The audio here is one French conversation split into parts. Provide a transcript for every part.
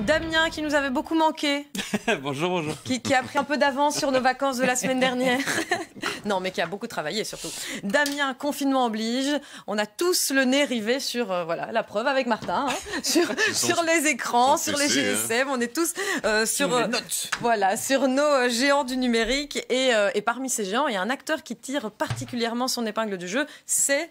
Damien qui nous avait beaucoup manqué. bonjour, bonjour. Qui, a pris un peu d'avance sur nos vacances de la semaine dernière. non, mais qui a beaucoup travaillé surtout. Damien, confinement oblige. On a tous le nez rivé sur, euh, voilà, la preuve avec Martin, hein, hein. euh, sur, sur les écrans, sur les GSM. On est tous sur, voilà, sur nos euh, géants du numérique. Et, et parmi ces géants, il y a un acteur qui tire particulièrement son épingle du jeu, c'est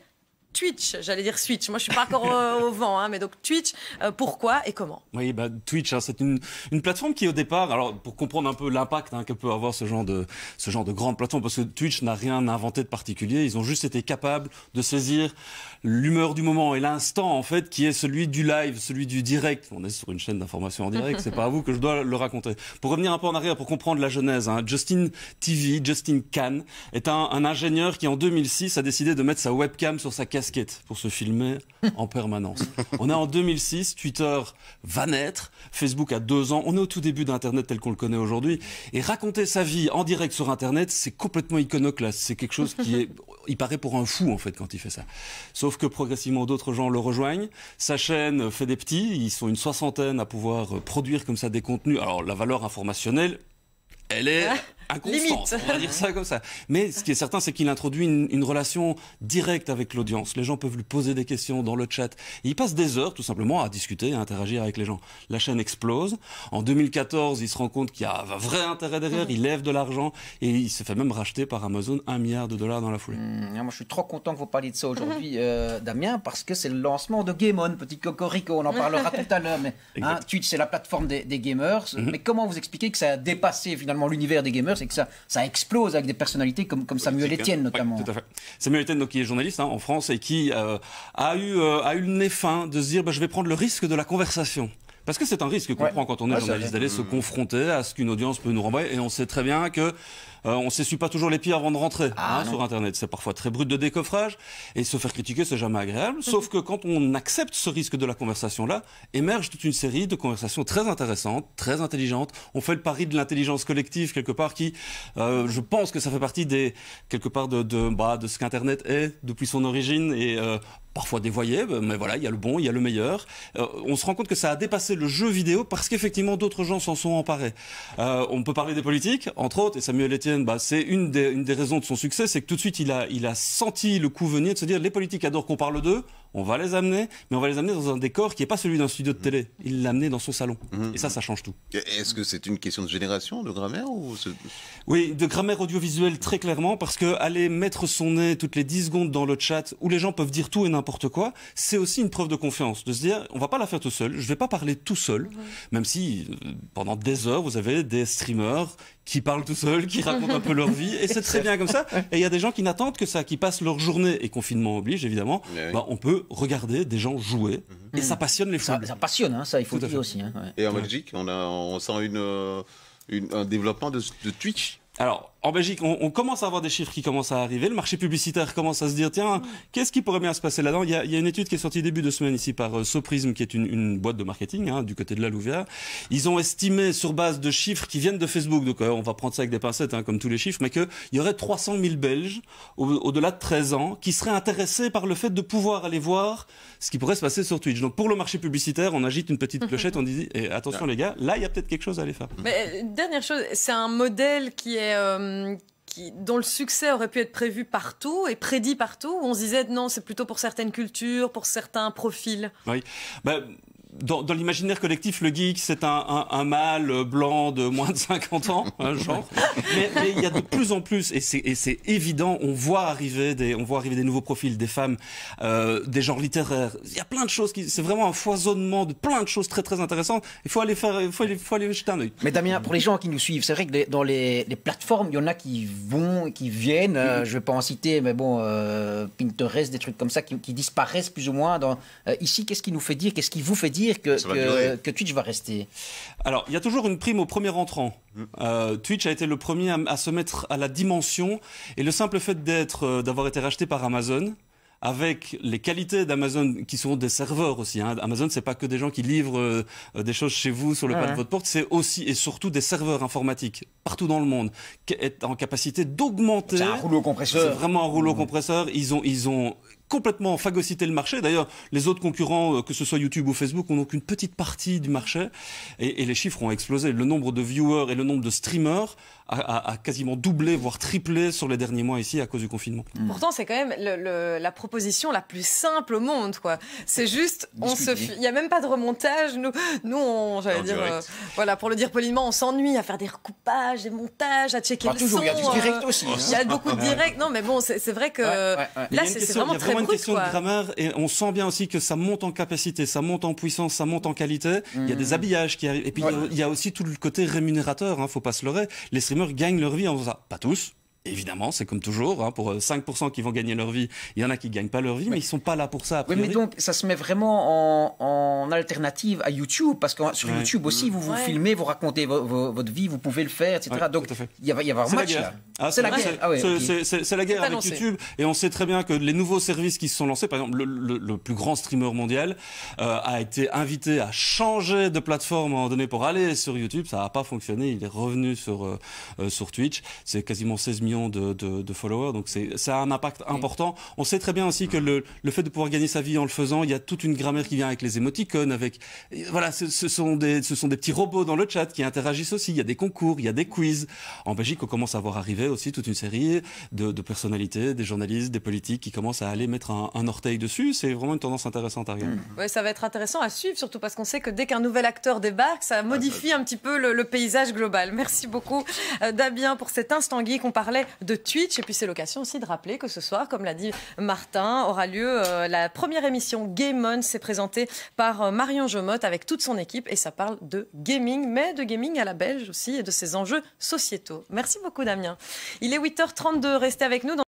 Twitch, j'allais dire Switch. Moi, je suis pas encore au, vent, hein, mais donc Twitch, euh, pourquoi et comment Oui, bah, Twitch, hein, c'est une, plateforme qui, au départ, alors pour comprendre un peu l'impact hein, que peut avoir ce genre de ce genre de grande plateforme, parce que Twitch n'a rien inventé de particulier. Ils ont juste été capables de saisir l'humeur du moment et l'instant, en fait, qui est celui du live, celui du direct. On est sur une chaîne d'information en direct. c'est pas à vous que je dois le raconter. Pour revenir un peu en arrière, pour comprendre la genèse, hein, Justin TV, Justin Kahn, est un, ingénieur qui, en 2006, a décidé de mettre sa webcam sur sa caisse pour se filmer en permanence. On est en 2006, Twitter va naître, Facebook a deux ans, on est au tout début d'Internet tel qu'on le connaît aujourd'hui, et raconter sa vie en direct sur Internet, c'est complètement iconoclaste, c'est quelque chose qui est, il paraît pour un fou en fait quand il fait ça. Sauf que progressivement d'autres gens le rejoignent, sa chaîne fait des petits, ils sont une soixantaine à pouvoir produire comme ça des contenus, alors la valeur informationnelle, elle est inconstante, on va dire ça comme ça. Mais ce qui est certain, c'est qu'il introduit une, relation directe avec l'audience. Les gens peuvent lui poser des questions dans le chat. il passe des heures tout simplement à discuter, à interagir avec les gens. La chaîne explose. En 2014, il se rend compte qu'il y a un vrai intérêt derrière. Il lève de l'argent et il se fait même racheter par Amazon un milliard de dollars dans la foulée. Mmh, moi, je suis trop content que vous parliez de ça aujourd'hui, euh, Damien, parce que c'est le lancement de Game petit cocorico. On en parlera tout à l'heure. Mais hein, Twitch, c'est la plateforme des, des gamers. Mmh. Mais comment vous expliquez que ça a dépassé finalement l'univers des gamers c'est que ça, ça explose avec des personnalités comme, comme Samuel Etienne notamment. Samuel Etienne, qui est journaliste hein, en France et qui euh, a, eu, euh, a eu le nez fin de se dire bah, je vais prendre le risque de la conversation. Parce que c'est un risque qu'on prend quand on est journaliste d'aller se mmh. confronter à ce qu'une audience peut nous renvoyer. Et on sait très bien que euh, on ne s'essuie pas toujours les pieds avant de rentrer ah, hein, sur Internet. C'est parfois très brut de décoffrage et se faire critiquer, c'est jamais agréable. Sauf que quand on accepte ce risque de la conversation-là, émerge toute une série de conversations très intéressantes, très intelligentes. On fait le pari de l'intelligence collective quelque part qui, euh, je pense que ça fait partie des quelque part de de bah, ce qu'Internet est depuis son origine et euh, parfois dévoyé, bah, mais voilà, il y a le bon, il y a le meilleur. on se rend compte que ça a dépassé le jeu vidéo parce qu'effectivement d'autres gens s'en sont emparés. on peut parler des politiques, entre autres, et Samuel Etienne bah, c'est une des, raisons de son succès, c'est que tout de suite il a, il a senti le coup venir de se dire les politiques adorent qu'on parle d'eux, on va les amener, mais on va les amener dans un décor qui n'est pas celui d'un studio de télé. Mhm. Il l'a amené dans son salon. Mhm. Et ça, ça change tout. Est-ce que c'est une question de génération, de grammaire ou Oui, de grammaire audiovisuelle très clairement, parce qu'aller mettre son nez toutes les 10 secondes dans le chat où les gens peuvent dire tout et n'importe quoi, c'est aussi une preuve de confiance, de se dire on ne va pas la faire tout seul, je ne vais pas parler tout seul, même si euh, pendant des heures vous avez des streamers qui parlent tout seuls, qui racontent un peu leur vie, et c'est très bien comme ça. Et il y a des gens qui n'attendent que ça, qui passent leur journée, et confinement oblige évidemment, bah, on peut regarder des gens jouer mhm. et ça passionne les foules. Ça, passionne, hein, ça, il faut le dire aussi. Hein, et en Belgique, on, a, on sent une, euh, un développement de, de Twitch alors, en Belgique, on, commence à avoir des chiffres qui commencent à arriver. Le marché publicitaire commence à se dire tiens, mm. qu'est-ce qui pourrait bien se passer là-dedans il, y a une étude qui est sortie début de semaine ici par SoPrisme, euh, Soprism, qui est une, boîte de marketing hein, du côté de la Louvière. Ils ont estimé sur base de chiffres qui viennent de Facebook, donc euh, on va prendre ça avec des pincettes hein, comme tous les chiffres, mais qu'il y aurait 300 000 Belges au-delà de 13 ans qui seraient intéressés par le fait de pouvoir aller voir ce qui pourrait se passer sur Twitch. Donc pour le marché publicitaire, on agite une petite clochette, on dit eh, attention les gars, là il y a peut-être quelque chose à aller faire. Mais, euh, dernière chose, c'est un modèle qui est euh, dont le succès aurait pu être prévu partout et prédit partout, où on se disait non, c'est plutôt pour certaines cultures, pour certains profils. Oui. Bah, dans, l'imaginaire collectif, le geek, c'est un, un, mâle blanc de moins de 50 ans, un hein, genre. Mais, il y a de plus en plus, et c'est évident, on voit arriver des, on voit arriver des nouveaux profils, des femmes, euh, des genres littéraires. Il y a plein de choses qui, c'est vraiment un foisonnement de plein de choses très très intéressantes. Il faut aller faire, faut faut aller jeter un œil. Mais Damien, pour les gens qui nous suivent, c'est vrai que dans les, les, plateformes, il y en a qui vont, qui viennent. je euh, mm-hmm. je vais pas en citer, mais bon, euh, Pinterest, des trucs comme ça qui, disparaissent plus ou moins. Dans, ici, qu'est-ce qui nous fait dire, qu'est-ce qui vous fait dire que, que, Twitch va rester Alors, il y a toujours une prime au premier entrant. Mmh. Euh, Twitch a été le premier à, se mettre à la dimension et le simple fait d'être, euh, d'avoir été racheté par Amazon, avec les qualités d'Amazon qui sont des serveurs aussi. Hein. Amazon, c'est pas que des gens qui livrent euh, des choses chez vous sur le pas de votre porte, c'est aussi et surtout des serveurs informatiques partout dans le monde qui est en capacité d'augmenter. C'est un rouleau compresseur. C'est vraiment un rouleau compresseur. Ils ont, ils ont, complètement phagocyté le marché. D'ailleurs, les autres concurrents, euh, que ce soit YouTube ou Facebook, ont donc une petite partie du marché. Et, les chiffres ont explosé. Le nombre de viewers et le nombre de streamers a, quasiment doublé, voire triplé sur les derniers mois ici à cause du confinement. Mmh. Pourtant, c'est quand même la proposition la plus simple au monde. quoi. C'est juste, se, il n'y a même pas de remontage. Nous, nous j'allais dire, euh, voilà, pour le dire poliment, on s'ennuie à faire des recoupages, des montages, à checker le toujours, son. Il y a direct euh, aussi. Hein. Il y a beaucoup de direct. Non, mais bon, c'est vrai que là, c'est vraiment très vraiment une question de grammaire et on sent bien aussi que ça monte en capacité, ça monte en puissance, ça monte en qualité. Il y a des mmh. habillages qui arrivent. Et puis il, y a, aussi tout le côté rémunérateur, hein, faut pas se leurrer. Les streamers gagnent leur vie en faisant ça. Pas tous, Évidemment, c'est comme toujours. Hein, pour 5% euh, qui vont gagner leur vie, il y en a qui ne gagnent pas leur vie, mais, ils ne sont pas là pour ça. Oui, mais donc ça se met vraiment en, alternative à YouTube, parce que sur YouTube aussi, vous vous filmez, vous racontez votre vie, vous pouvez le faire, etc. donc il y a, y avoir un match là. c'est la, ah, guerre. C'est ah la guerre avec YouTube. Et on sait très bien que les nouveaux services qui se sont lancés, par exemple, le, plus grand streamer mondial euh, a été invité à changer de plateforme à un moment donné pour aller sur YouTube. Ça n'a pas fonctionné. Il est revenu sur, euh, sur Twitch. C'est quasiment 16 millions de, followers. Donc ça a un impact important. On sait très bien aussi que le, fait de pouvoir gagner sa vie en le faisant, il y a toute une grammaire qui vient avec les émoticônes, avec voilà, ce, sont des ce sont des petits robots dans le chat qui interagissent aussi. Il y a des concours, il y a des quiz. En Belgique, on commence à voir arriver aussi toute une série de, personnalités, des journalistes, des politiques qui commencent à aller mettre un, orteil dessus. C'est vraiment une tendance intéressante à regarder. Mmh. ça va être intéressant à suivre, surtout parce qu'on sait que dès qu'un nouvel acteur débarque, ça modifie ah, un petit peu le, paysage global. Merci beaucoup, euh, Damien, pour cet instant geek. On parlait de Twitch. Et puis c'est l'occasion aussi de rappeler que ce soir, comme l'a dit Martin, aura lieu euh, la première émission Game On. C'est présenté par euh, Marion Jomotte avec toute son équipe et ça parle de gaming, mais de gaming à la belge aussi et de ses enjeux sociétaux. Merci beaucoup Damien. Il est 8h32, restez avec nous.